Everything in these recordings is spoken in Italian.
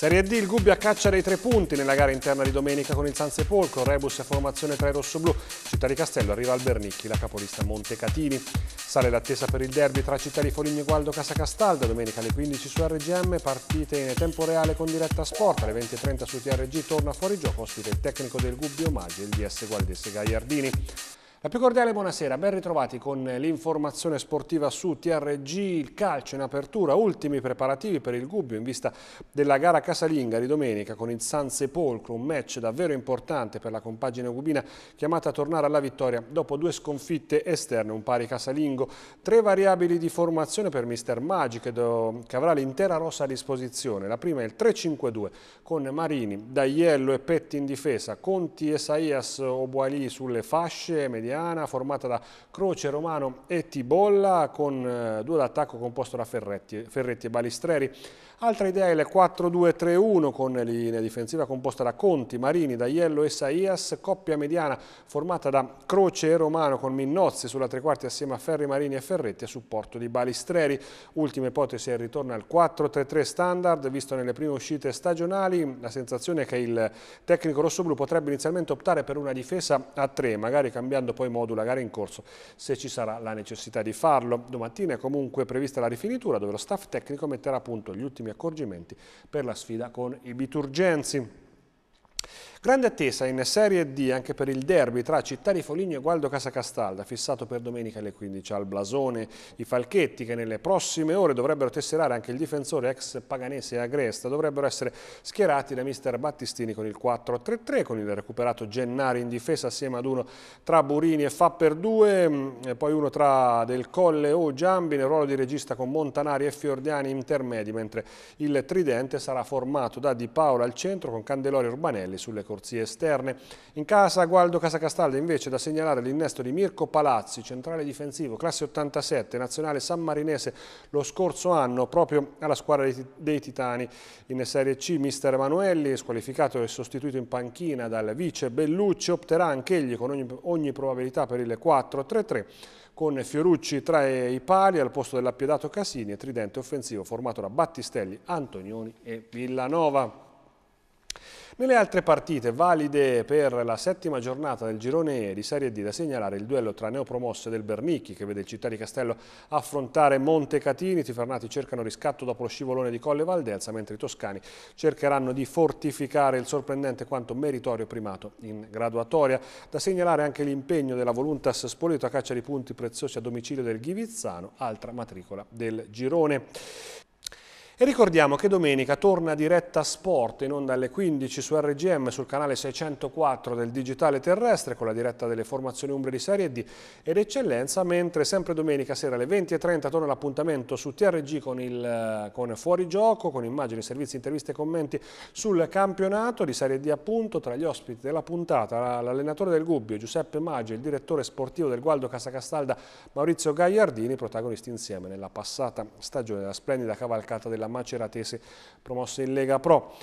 Serie D, il Gubbio a caccia dei tre punti nella gara interna di domenica con il San Sepolcro, Rebus e formazione tra i rossoblù. Città di Castello arriva al Bernicchi, la capolista Montecatini. Sale l'attesa per il derby tra Città di Foligno e Gualdo Casa Castalda, domenica alle 15 su RGM, partite in tempo reale con diretta sport, alle 20.30 su TRG torna fuori gioco, ospite il tecnico del Gubbio Maggi il DS Gualdese Gagliardini. La più cordiale buonasera, ben ritrovati con l'informazione sportiva su TRG, il calcio in apertura, ultimi preparativi per il Gubbio in vista della gara casalinga di domenica con il San Sepolcro, un match davvero importante per la compagine gubina chiamata a tornare alla vittoria dopo due sconfitte esterne, un pari casalingo, tre variabili di formazione per Mister Magic che, avrà l'intera rossa a disposizione, la prima è il 3-5-2 con Marini, Daiello e Petti in difesa, Conti e Saias Obuali sulle fasce mediane italiana formata da Croce, Romano e Tibolla con eh, due d'attacco composto da Ferretti, Ferretti e Balistreri. Altra idea è il 4-2-3-1 con linea difensiva composta da Conti, Marini, D'Aiello e Saias, coppia mediana formata da Croce e Romano con Minnozzi sulla tre quarti assieme a Ferri, Marini e Ferretti a supporto di Balistreri. Ultima ipotesi è il ritorno al 4-3-3 standard visto nelle prime uscite stagionali. La sensazione è che il tecnico rossoblu potrebbe inizialmente optare per una difesa a 3, magari cambiando poi modulo a gara in corso se ci sarà la necessità di farlo. Domattina è comunque prevista la rifinitura dove lo staff tecnico metterà a punto gli ultimi primi accorgimenti per la sfida con i Biturgenzi. Grande attesa in Serie D anche per il derby tra Città di Foligno e Gualdo Casacastalda, fissato per domenica alle 15 al blasone. I Falchetti, che nelle prossime ore dovrebbero tesserare anche il difensore ex paganese Agresta, dovrebbero essere schierati da mister Battistini con il 4-3-3, con il recuperato Gennari in difesa assieme ad uno tra Burini e Fa per due, mm, e poi uno tra Del Colle o Giambi nel ruolo di regista con Montanari e Fiordiani intermedi, mentre il tridente sarà formato da Di Paola al centro con Candelori e Urbanelli sulle corrette corsie esterne. In casa Gualdo Casacastaldo invece da segnalare l'innesto di Mirko Palazzi, centrale difensivo, classe 87, nazionale sammarinese lo scorso anno proprio alla squadra dei Titani. In Serie C mister Emanuelli, squalificato e sostituito in panchina dal vice Bellucci, opterà anch'egli con ogni, ogni probabilità per il 4-3-3 con Fiorucci tra i pali al posto dell'appiedato Casini e tridente offensivo formato da Battistelli, Antonioni e Villanova. Nelle altre partite valide per la settima giornata del girone E di Serie D da segnalare il duello tra neopromosse del Bernicchi che vede il Città di Castello affrontare Montecatini, i Tifernati cercano riscatto dopo lo scivolone di Colle Valdelsa mentre i toscani cercheranno di fortificare il sorprendente quanto meritorio primato in graduatoria. Da segnalare anche l'impegno della Voluntas Spoleto a caccia di punti preziosi a domicilio del Ghivizzano, altra matricola del girone. E ricordiamo che domenica torna diretta Sport in onda alle 15 su RGM sul canale 604 del Digitale Terrestre con la diretta delle formazioni Umbre di Serie D ed Eccellenza, mentre sempre domenica sera alle 20.30 torna l'appuntamento su TRG con, il, con Fuorigioco, con immagini, servizi, interviste e commenti sul campionato di Serie D appunto, tra gli ospiti della puntata l'allenatore del Gubbio Giuseppe Maggi, il direttore sportivo del Gualdo Casacastalda Maurizio Gagliardini, protagonisti insieme nella passata stagione della splendida cavalcata della maceratese promossa in Lega Pro.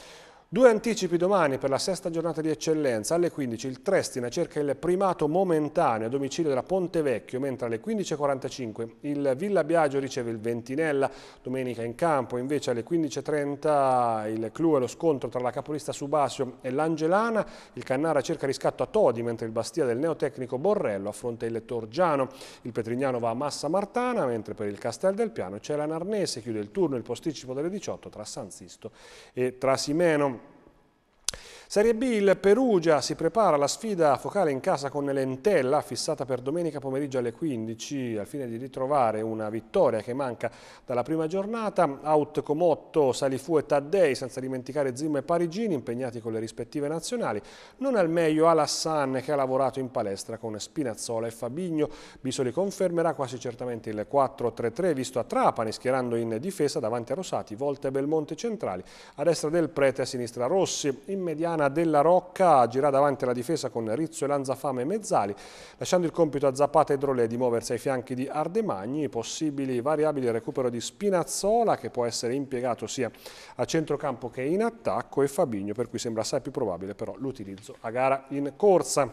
Due anticipi domani per la sesta giornata di eccellenza. Alle 15 il Trestina cerca il primato momentaneo a domicilio della Ponte Vecchio, mentre alle 15.45 il Villa Biagio riceve il Ventinella, domenica in campo. Invece alle 15.30 il Clou e lo scontro tra la capolista Subasio e l'Angelana. Il Cannara cerca riscatto a Todi, mentre il Bastia del neotecnico Borrello affronta il Torgiano. Il Petrignano va a Massa Martana, mentre per il Castel del Piano c'è la Narnese. Chiude il turno il posticipo delle 18 tra San Sisto e Trasimeno. Serie B il Perugia si prepara alla sfida focale in casa con l'Entella fissata per domenica pomeriggio alle 15 al fine di ritrovare una vittoria che manca dalla prima giornata. Out Comotto, Salifu e Taddei senza dimenticare Zim e Parigini impegnati con le rispettive nazionali. Non al meglio Alassan che ha lavorato in palestra con Spinazzola e Fabigno. Bisoli confermerà quasi certamente il 4-3-3 visto a Trapani schierando in difesa davanti a Rosati, Volte e Belmonte centrali, a destra del Prete e a sinistra Rossi. In Giuliana della Rocca girà davanti alla difesa con Rizzo e Lanzafame e Mezzali, lasciando il compito a Zapata e Drolè di muoversi ai fianchi di Ardemagni, possibili variabili recupero di Spinazzola che può essere impiegato sia a centrocampo che in attacco e Fabigno per cui sembra assai più probabile però l'utilizzo a gara in corsa.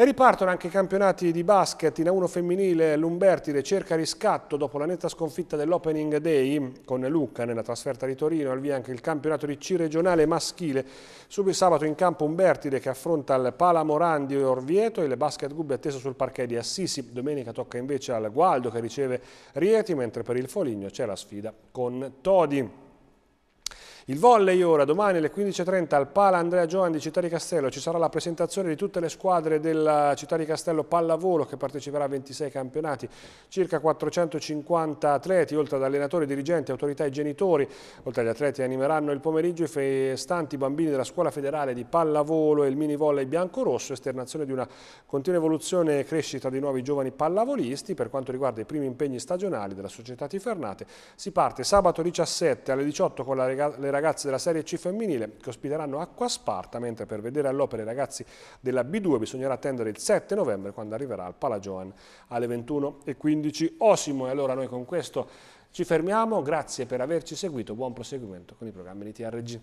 E ripartono anche i campionati di basket in A1 femminile, l'Umbertide cerca riscatto dopo la netta sconfitta dell'Opening Day con Lucca nella trasferta di Torino, al via anche il campionato di C regionale maschile. Subito sabato in campo Umbertide che affronta il Pala Morandi e Orvieto e il basket Gubbi atteso sul parquet di Assisi. Domenica tocca invece al Gualdo che riceve Rieti, mentre per il Foligno c'è la sfida con Todi. Il volley ora, domani alle 15.30 al Pala Andrea Giovanni di Città di Castello ci sarà la presentazione di tutte le squadre della Città di Castello Pallavolo che parteciperà a 26 campionati, circa 450 atleti, oltre ad allenatori, dirigenti, autorità e genitori, oltre agli atleti animeranno il pomeriggio i festanti bambini della Scuola Federale di Pallavolo e il mini volley bianco-rosso, esternazione di una continua evoluzione e crescita di nuovi giovani pallavolisti. Per quanto riguarda i primi impegni stagionali della società Tifernate, si parte sabato 17 alle 18 con la regata ragazze della Serie C femminile che ospiteranno Acquasparta, mentre per vedere all'opera i ragazzi della B2 bisognerà attendere il 7 novembre quando arriverà al Palagioan alle 21.15. Osimo e allora noi con questo ci fermiamo, grazie per averci seguito, buon proseguimento con i programmi di TRG.